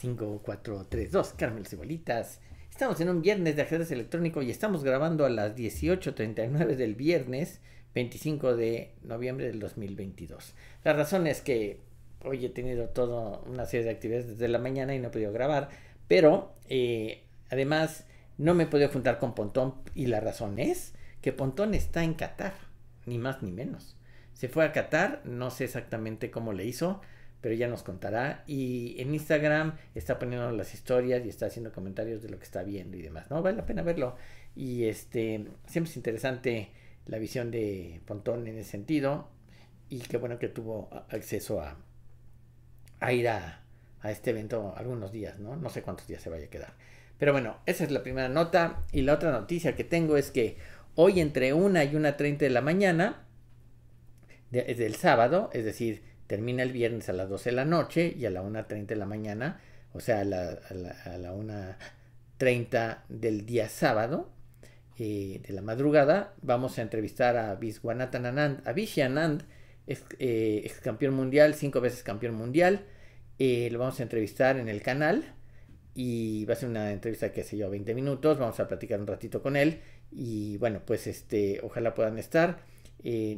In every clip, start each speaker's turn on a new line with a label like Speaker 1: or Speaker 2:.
Speaker 1: 5432, 4, 3, y bolitas. Estamos en un viernes de ajedrez electrónico y estamos grabando a las 18.39 del viernes 25 de noviembre del 2022. La razón es que hoy he tenido toda una serie de actividades desde la mañana y no he podido grabar, pero eh, además no me he podido juntar con Pontón y la razón es que Pontón está en Qatar, ni más ni menos. Se fue a Qatar, no sé exactamente cómo le hizo, pero ya nos contará. Y en Instagram está poniendo las historias y está haciendo comentarios de lo que está viendo y demás, ¿no? Vale la pena verlo. Y este, siempre es interesante la visión de Pontón en ese sentido. Y qué bueno que tuvo acceso a, a ir a, este evento algunos días, ¿no? No sé cuántos días se vaya a quedar. Pero bueno, esa es la primera nota. Y la otra noticia que tengo es que hoy entre 1 y 1.30 de la mañana, es del sábado, es decir, termina el viernes a las 12 de la noche y a la 1.30 de la mañana, o sea, a la, a la, 1.30 del día sábado, eh, de la madrugada, vamos a entrevistar a Anand, a eh, ex, campeón mundial, cinco veces campeón mundial, eh, lo vamos a entrevistar en el canal y va a ser una entrevista que se lleva 20 minutos, vamos a platicar un ratito con él y bueno, pues este, ojalá puedan estar.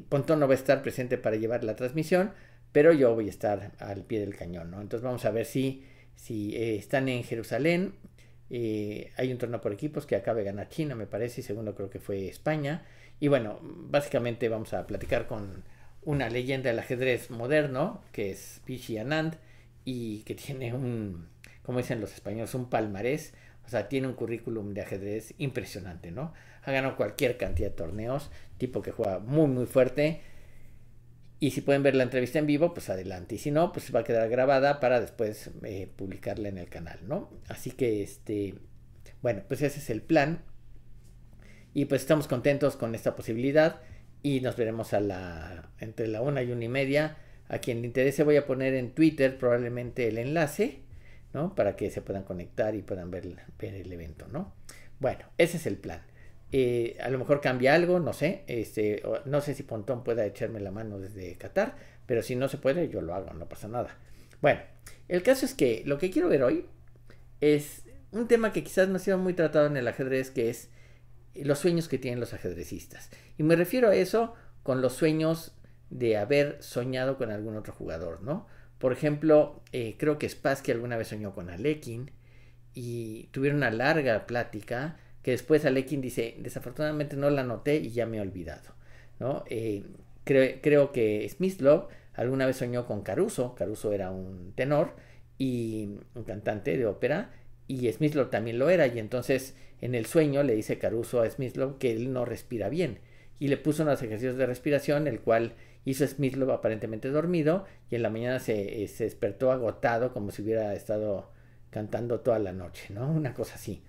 Speaker 1: Pontón no va a estar presente para llevar la transmisión, pero yo voy a estar al pie del cañón, ¿no? Entonces vamos a ver si, si eh, están en Jerusalén. Eh, hay un torneo por equipos que acaba de ganar China, me parece, y segundo creo que fue España. Y bueno, básicamente vamos a platicar con una leyenda del ajedrez moderno, que es Vichy Anand, y que tiene un, como dicen los españoles, un palmarés, o sea, tiene un currículum de ajedrez impresionante, ¿no? Ha ganado cualquier cantidad de torneos, tipo que juega muy, muy fuerte, y si pueden ver la entrevista en vivo, pues adelante. Y si no, pues va a quedar grabada para después eh, publicarla en el canal, ¿no? Así que, este, bueno, pues ese es el plan. Y pues estamos contentos con esta posibilidad. Y nos veremos a la, entre la una y una y media. A quien le interese voy a poner en Twitter probablemente el enlace, ¿no? Para que se puedan conectar y puedan ver el evento, ¿no? Bueno, ese es el plan. Eh, a lo mejor cambia algo, no sé. Este, no sé si Pontón pueda echarme la mano desde Qatar, pero si no se puede, yo lo hago, no pasa nada. Bueno, el caso es que lo que quiero ver hoy es un tema que quizás no ha sido muy tratado en el ajedrez, que es los sueños que tienen los ajedrecistas. Y me refiero a eso con los sueños de haber soñado con algún otro jugador, ¿no? Por ejemplo, eh, creo que Spassky alguna vez soñó con Alekin y tuvieron una larga plática que después Alekin dice, desafortunadamente no la noté y ya me he olvidado, ¿no? Eh, creo que Smith alguna vez soñó con Caruso, Caruso era un tenor y un cantante de ópera, y Smithlow también lo era, y entonces en el sueño le dice Caruso a Smithlow que él no respira bien, y le puso unos ejercicios de respiración, el cual hizo Smithlow aparentemente dormido, y en la mañana se, eh, se despertó agotado como si hubiera estado cantando toda la noche, ¿no? Una cosa así.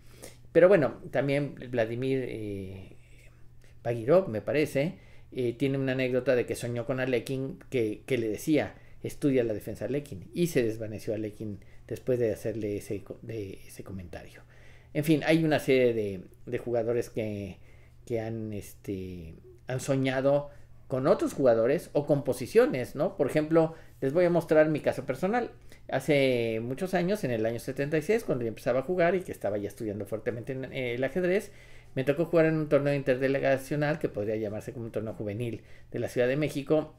Speaker 1: Pero bueno, también Vladimir eh, Bagirov, me parece, eh, tiene una anécdota de que soñó con Alekin que, le decía, estudia la defensa a Alekin. Y se desvaneció Alekin después de hacerle ese, de ese comentario. En fin, hay una serie de, jugadores que, han, este, han soñado con otros jugadores o con posiciones, ¿no? Por ejemplo, les voy a mostrar mi caso personal. Hace muchos años, en el año 76, cuando yo empezaba a jugar y que estaba ya estudiando fuertemente eh, el ajedrez, me tocó jugar en un torneo interdelegacional que podría llamarse como un torneo juvenil de la Ciudad de México.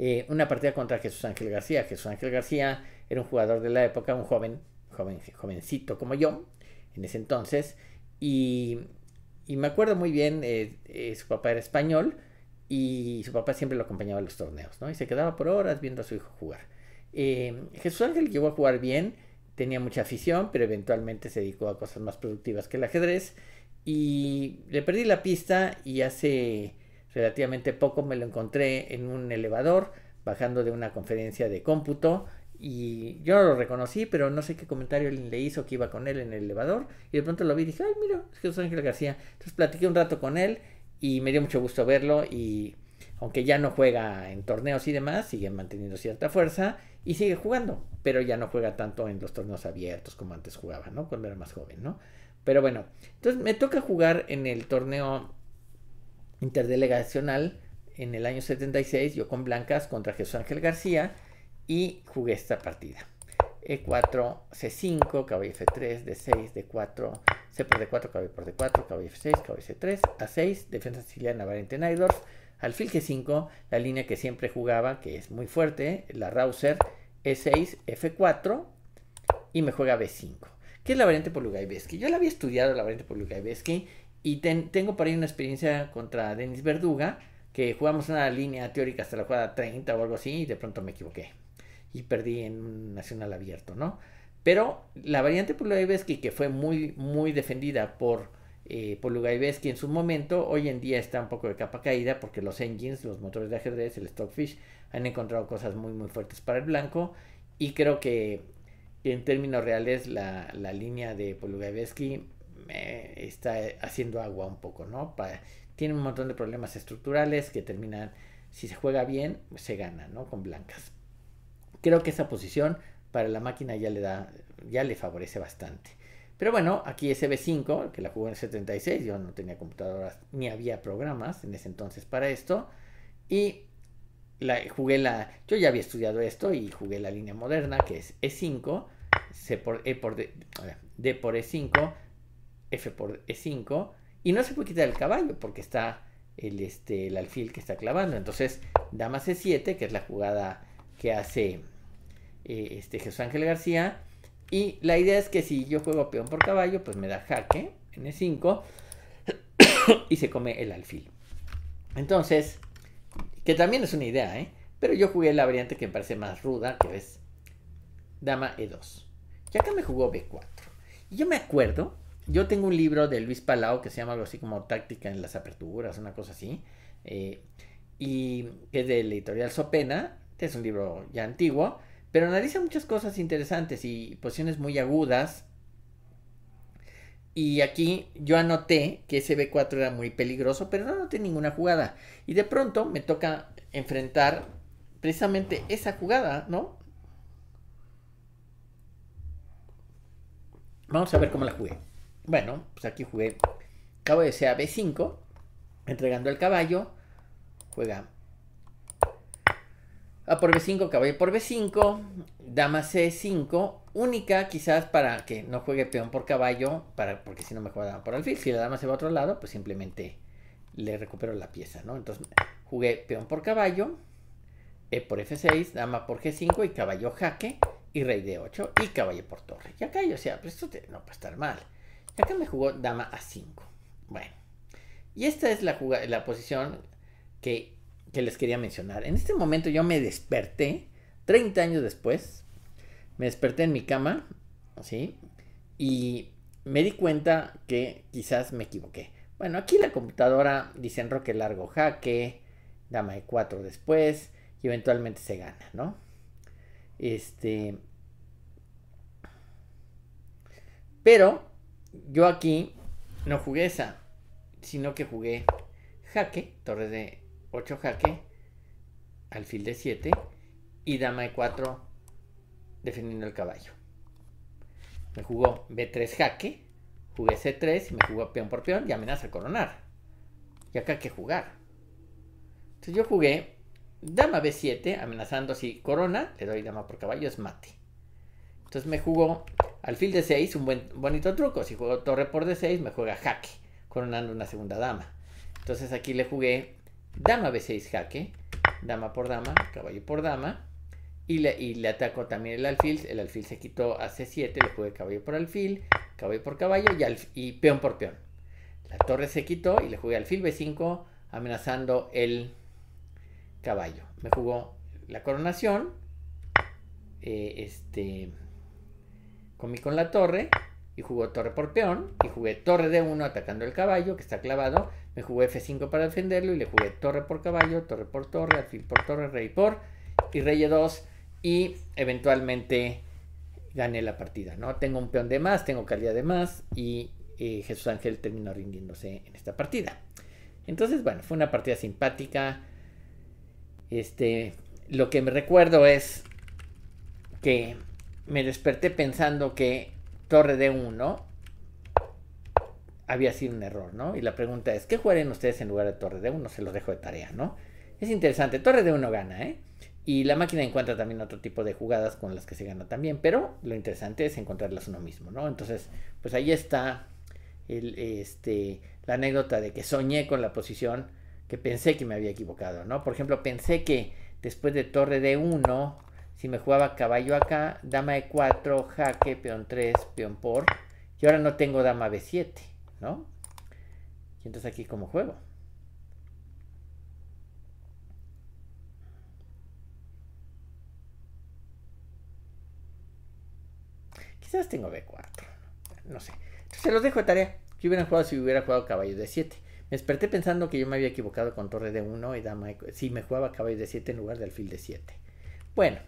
Speaker 1: Eh, una partida contra Jesús Ángel García. Jesús Ángel García era un jugador de la época, un joven, joven jovencito como yo, en ese entonces. Y, me acuerdo muy bien, eh, su papá era español y su papá siempre lo acompañaba a los torneos, ¿no? Y se quedaba por horas viendo a su hijo jugar. Eh, Jesús Ángel llegó a jugar bien, tenía mucha afición, pero eventualmente se dedicó a cosas más productivas que el ajedrez. Y le perdí la pista y hace relativamente poco me lo encontré en un elevador bajando de una conferencia de cómputo y yo no lo reconocí, pero no sé qué comentario le hizo que iba con él en el elevador y de pronto lo vi y dije, ay, mira, es Jesús Ángel García. Entonces platiqué un rato con él y me dio mucho gusto verlo y aunque ya no juega en torneos y demás, sigue manteniendo cierta fuerza y sigue jugando, pero ya no juega tanto en los torneos abiertos como antes jugaba, ¿no? Cuando era más joven, ¿no? Pero bueno, entonces me toca jugar en el torneo interdelegacional en el año 76, yo con Blancas contra Jesús Ángel García y jugué esta partida. E4, C5, caballo F3, D6, D4, C por D4, caballo por D4, caballo F6, caballo C3, A6, defensa siciliana variante Najdorf, alfil G5, la línea que siempre jugaba, que es muy fuerte, la Rauser, E6, F4, y me juega B5. ¿Qué es la variante por besky Yo la había estudiado, la variante por besky y tengo por ahí una experiencia contra Denis Verduga, que jugamos una línea teórica hasta la jugada 30 o algo así, y de pronto me equivoqué y perdí en un nacional abierto, ¿no? Pero la variante Polugaivesky, que fue muy, muy defendida por eh, en su momento, hoy en día está un poco de capa caída porque los engines, los motores de ajedrez, el Stockfish, han encontrado cosas muy, muy fuertes para el blanco. Y creo que en términos reales la, la línea de Polugaivesky está haciendo agua un poco, ¿no? tiene un montón de problemas estructurales que terminan, si se juega bien, se gana, ¿no? Con blancas creo que esa posición para la máquina ya le da, ya le favorece bastante. Pero bueno, aquí es e B5, que la jugó en el 76, yo no tenía computadoras ni había programas en ese entonces para esto. Y jugué la, yo ya había estudiado esto y jugué la línea moderna, que es E5, C por, e por D, por E5, F por E5, y no se puede quitar el caballo porque está el, este, el alfil que está clavando. Entonces, dama C7, que es la jugada que hace eh, este Jesús Ángel García. Y la idea es que si yo juego peón por caballo, pues me da jaque en E5 y se come el alfil. Entonces, que también es una idea, ¿eh? Pero yo jugué la variante que me parece más ruda, que es dama E2. Y acá me jugó B4. Y yo me acuerdo, yo tengo un libro de Luis Palau que se llama algo así como Táctica en las Aperturas, una cosa así. Eh, y es de la editorial Sopena es un libro ya antiguo, pero analiza muchas cosas interesantes y posiciones muy agudas. Y aquí yo anoté que ese B4 era muy peligroso, pero no anoté ninguna jugada. Y de pronto me toca enfrentar precisamente esa jugada, ¿no? Vamos a ver cómo la jugué. Bueno, pues aquí jugué. caballo de C a B5, entregando el caballo. Juega a ah, por B5, caballo por B5, dama C5, única quizás para que no juegue peón por caballo, para, porque si no me juega dama por alfil. Si la dama se va a otro lado, pues simplemente le recupero la pieza, ¿no? Entonces jugué peón por caballo, E por F6, dama por G5 y caballo jaque y rey D8 y caballo por torre. Y acá yo, o sea, pues esto no puede estar mal. Y acá me jugó dama A5. Bueno, y esta es la, la posición que que les quería mencionar. En este momento yo me desperté, 30 años después, me desperté en mi cama, ¿sí? Y me di cuenta que quizás me equivoqué. Bueno, aquí la computadora dice en roque largo jaque, dama de 4 después, y eventualmente se gana, ¿no? Este. Pero yo aquí no jugué esa, sino que jugué jaque, torre de 8 jaque, alfil de 7 y dama e4 defendiendo el caballo. Me jugó b3 jaque, jugué c3 y me jugó peón por peón y amenaza coronar. Y acá hay que jugar. Entonces yo jugué dama b7, amenazando si corona, le doy dama por caballo, es mate. Entonces me jugó alfil de 6, un buen, bonito truco. Si juego torre por d6, me juega jaque, coronando una segunda dama. Entonces aquí le jugué dama b6 jaque, dama por dama, caballo por dama, y le, atacó también el alfil, el alfil se quitó a c7, le jugué caballo por alfil, caballo por caballo y, peón por peón. La torre se quitó y le jugué alfil b5 amenazando el caballo. Me jugó la coronación, eh, este, comí con la torre y jugó torre por peón y jugué torre d 1 atacando el caballo que está clavado me jugué F5 para defenderlo y le jugué torre por caballo, torre por torre, alfil por torre, rey por y rey E2 y eventualmente gané la partida, ¿no? Tengo un peón de más, tengo calidad de más y eh, Jesús Ángel terminó rindiéndose en esta partida. Entonces, bueno, fue una partida simpática. Este, lo que me recuerdo es que me desperté pensando que torre D1 había sido un error, ¿no? Y la pregunta es, ¿qué jugarían ustedes en lugar de Torre de Uno? Se los dejo de tarea, ¿no? Es interesante, Torre de Uno gana, ¿eh? Y la máquina encuentra también otro tipo de jugadas con las que se gana también, pero lo interesante es encontrarlas uno mismo, ¿no? Entonces, pues ahí está el, este, la anécdota de que soñé con la posición que pensé que me había equivocado, ¿no? Por ejemplo, pensé que después de torre de 1, si me jugaba caballo acá, dama e4, jaque, peón 3, peón por, y ahora no tengo dama b7. ¿no? Y entonces aquí como juego. Quizás tengo B4, no sé. Entonces, se los dejo de tarea. Que hubiera jugado si hubiera jugado caballo de 7. Me desperté pensando que yo me había equivocado con torre de 1 y dama. Si me jugaba caballo de 7 en lugar del alfil de 7. Bueno,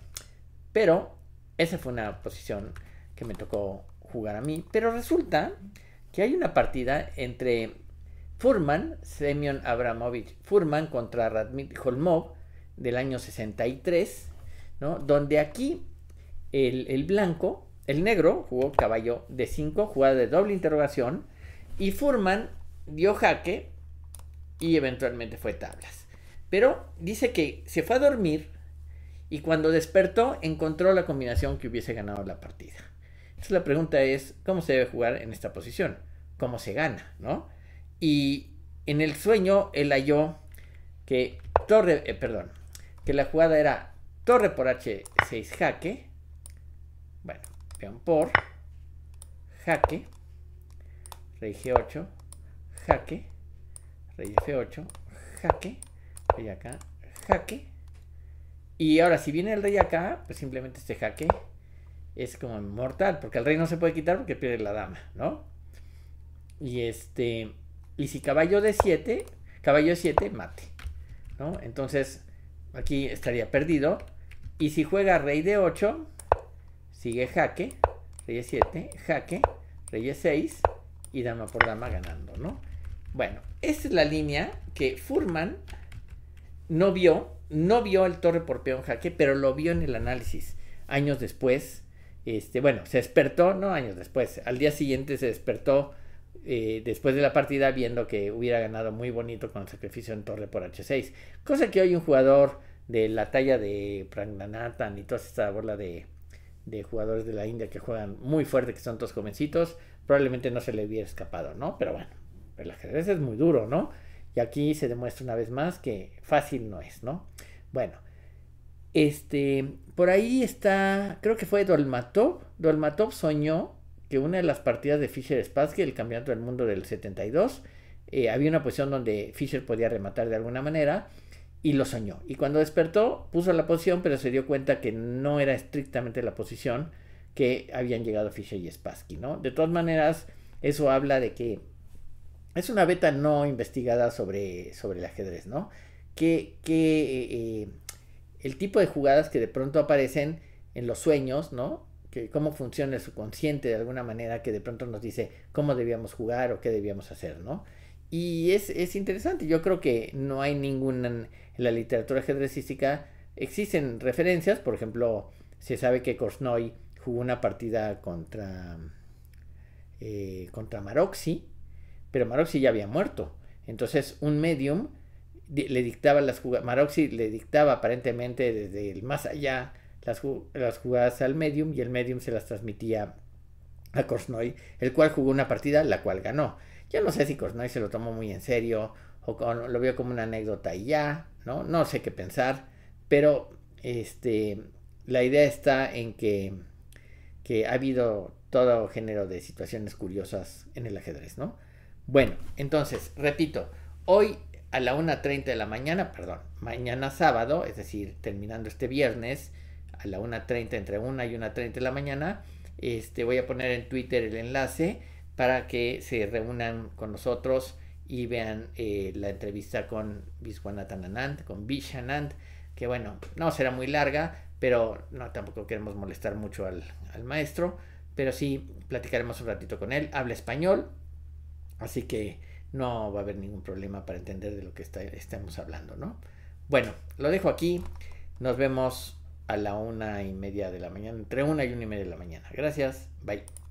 Speaker 1: pero esa fue una posición que me tocó jugar a mí. Pero resulta que hay una partida entre Furman, Semyon Abramovich Furman contra Radmit Holmog del año 63, Donde aquí el, el blanco, el negro, jugó caballo de 5, jugada de doble interrogación, y Furman dio jaque y eventualmente fue tablas. Pero dice que se fue a dormir y cuando despertó encontró la combinación que hubiese ganado la partida. Entonces la pregunta es, ¿cómo se debe jugar en esta posición? ¿Cómo se gana? ¿No? Y en el sueño él halló que torre, eh, perdón, que la jugada era torre por h6 jaque, bueno, peón por, jaque, rey g8, jaque, rey f8, jaque, rey acá, jaque, y ahora si viene el rey acá, pues simplemente este jaque es como mortal, porque el rey no se puede quitar porque pierde la dama, ¿no? Y este, y si caballo de 7, caballo de 7, mate, ¿no? Entonces, aquí estaría perdido. Y si juega rey de 8, sigue jaque, rey de 7, jaque, rey de 6 y dama por dama ganando, ¿no? Bueno, Esta es la línea que Furman no vio, no vio el torre por peón jaque, pero lo vio en el análisis años después este, bueno, se despertó, no años después, al día siguiente se despertó eh, después de la partida viendo que hubiera ganado muy bonito con el sacrificio en torre por H6, cosa que hoy un jugador de la talla de Pragnanathan y toda esta bola de, de jugadores de la India que juegan muy fuerte, que son todos jovencitos, probablemente no se le hubiera escapado, ¿no? Pero bueno, el ajedrez es muy duro, ¿no? Y aquí se demuestra una vez más que fácil no es, ¿no? Bueno, este, por ahí está, creo que fue Dolmatov. Dolmatov soñó que una de las partidas de Fischer Spassky, el campeonato del mundo del 72, eh, había una posición donde Fischer podía rematar de alguna manera y lo soñó. Y cuando despertó, puso la posición, pero se dio cuenta que no era estrictamente la posición que habían llegado Fischer y Spassky, ¿no? De todas maneras, eso habla de que es una beta no investigada sobre, sobre el ajedrez, ¿no? Que, que eh, eh, el tipo de jugadas que de pronto aparecen en los sueños, ¿no? Que cómo funciona el subconsciente de alguna manera que de pronto nos dice cómo debíamos jugar o qué debíamos hacer, ¿no? Y es, interesante, yo creo que no hay ninguna en la literatura ajedrecística, existen referencias, por ejemplo, se sabe que Korsnoy jugó una partida contra, eh, contra Maroxi, pero Maroxi ya había muerto, entonces un medium le dictaba las jugadas, Maroxi le dictaba aparentemente desde el más allá las, las jugadas al medium y el medium se las transmitía a Korsnoy, el cual jugó una partida la cual ganó. Yo no sé si Korsnoy se lo tomó muy en serio o lo vio como una anécdota y ya, ¿no? No sé qué pensar, pero este, la idea está en que, que ha habido todo género de situaciones curiosas en el ajedrez, ¿no? Bueno, entonces, repito, hoy a la 1.30 de la mañana, perdón, mañana sábado, es decir, terminando este viernes, a la 1.30, entre 1 y 1.30 de la mañana, este, voy a poner en Twitter el enlace para que se reúnan con nosotros y vean eh, la entrevista con Viswanathan Anand, con Vishanand, que bueno, no será muy larga, pero no tampoco queremos molestar mucho al, al maestro, pero sí platicaremos un ratito con él, habla español, así que no va a haber ningún problema para entender de lo que estamos hablando, ¿no? Bueno, lo dejo aquí. Nos vemos a la una y media de la mañana, entre una y una y media de la mañana. Gracias, bye.